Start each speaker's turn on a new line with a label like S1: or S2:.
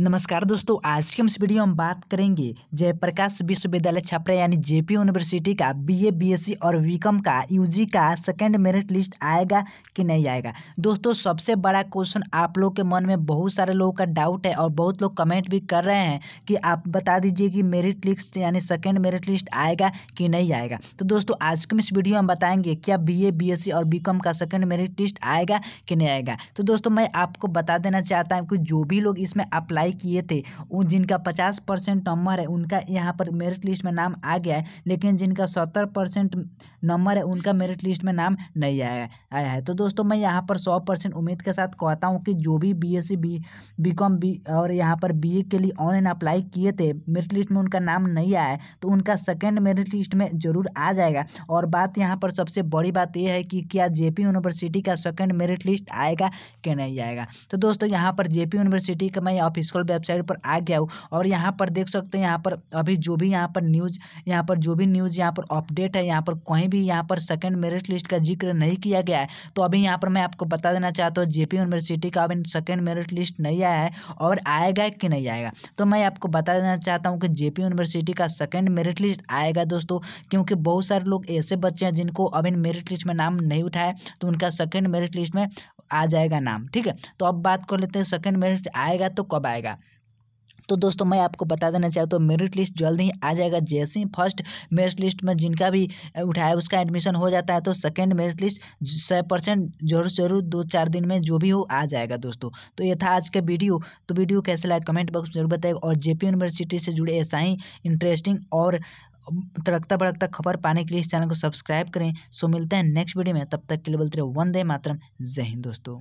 S1: नमस्कार दोस्तों आज की हम इस वीडियो में बात करेंगे जयप्रकाश विश्वविद्यालय छपरा यानी जेपी यूनिवर्सिटी का बीए बीएससी और बीकॉम का यूजी का सेकेंड मेरिट लिस्ट आएगा कि नहीं आएगा दोस्तों सबसे बड़ा क्वेश्चन आप लोग के मन में बहुत सारे लोगों का डाउट है और बहुत लोग कमेंट भी कर रहे हैं कि आप बता दीजिए कि मेरिट लिस्ट यानी सेकेंड मेरिट लिस्ट आएगा कि नहीं आएगा तो दोस्तों आज के हम इस वीडियो में बताएंगे क्या बी ए बी और बी का सेकेंड मेरिट लिस्ट आएगा कि नहीं आएगा तो दोस्तों मैं आपको बता देना चाहता हूँ कि जो भी लोग इसमें अप्लाई अप्लाई किए थे उन जिनका पचास परसेंट नंबर है उनका यहाँ पर मेरिट लिस्ट में नाम आ गया है लेकिन जिनका सत्तर परसेंट नंबर है उनका मेरिट लिस्ट में नाम नहीं आया आया है तो दोस्तों मैं यहाँ पर सौ परसेंट उम्मीद के साथ कहता हूँ कि जो भी B S C B B com B और यहाँ पर बी ए के लिए ऑनलाइन अप्लाई किए थे मेरिट लिस्ट में उनका नाम नहीं आया है तो उनका सेकेंड मेरिट लिस्ट में जरूर आ जाएगा और बात यहाँ पर सबसे बड़ी बात यह है कि क्या जेपी यूनिवर्सिटी का सेकेंड मेरिट लिस्ट आएगा कि नहीं आएगा तो दोस्तों यहाँ पर जेपी यूनिवर्सिटी का मैं ऑफिस ऑफिशियल वेबसाइट पर आ गया हो और यहाँ पर देख सकते हैं यहाँ पर अभी जो भी यहाँ पर न्यूज़ यहाँ पर जो भी न्यूज़ यहाँ पर अपडेट है यहाँ पर कहीं भी यहाँ पर सेकेंड मेरिट लिस्ट का जिक्र नहीं किया गया है तो अभी यहाँ पर मैं आपको बता देना चाहता हूँ जेपी यूनिवर्सिटी का अभी सेकेंड मेरिट लिस्ट नहीं आया है और आएगा कि नहीं आएगा तो मैं आपको बता देना चाहता हूँ कि जे यूनिवर्सिटी का सेकेंड मेरिट लिस्ट आएगा दोस्तों क्योंकि बहुत सारे लोग ऐसे बच्चे हैं जिनको अभी मेरिट लिस्ट में नाम नहीं उठाए तो उनका सेकेंड मेरिट लिस्ट में आ जाएगा नाम ठीक है तो अब बात कर लेते हैं सेकेंड मेरिट आएगा तो कब आएगा तो दोस्तों मैं आपको बता देना चाहता हूँ मेरिट लिस्ट जल्द ही आ जाएगा जैसे ही फर्स्ट मेरिट लिस्ट में जिनका भी उठाया उसका एडमिशन हो जाता है तो सेकेंड मेरिट लिस्ट सौ परसेंट जरूर जरूर दो चार दिन में जो भी हो आ जाएगा दोस्तों तो ये था आज का वीडियो तो वीडियो कैसे लगा कमेंट बॉक्स में जरूर बताएगा और जे यूनिवर्सिटी से जुड़े ऐसा ही इंटरेस्टिंग और तड़कता भड़कता खबर पाने के लिए इस चैनल को सब्सक्राइब करें सो मिलते हैं नेक्स्ट वीडियो में तब तक के लिए बोलते रहे वंदे मातरम जय हिंद दोस्तों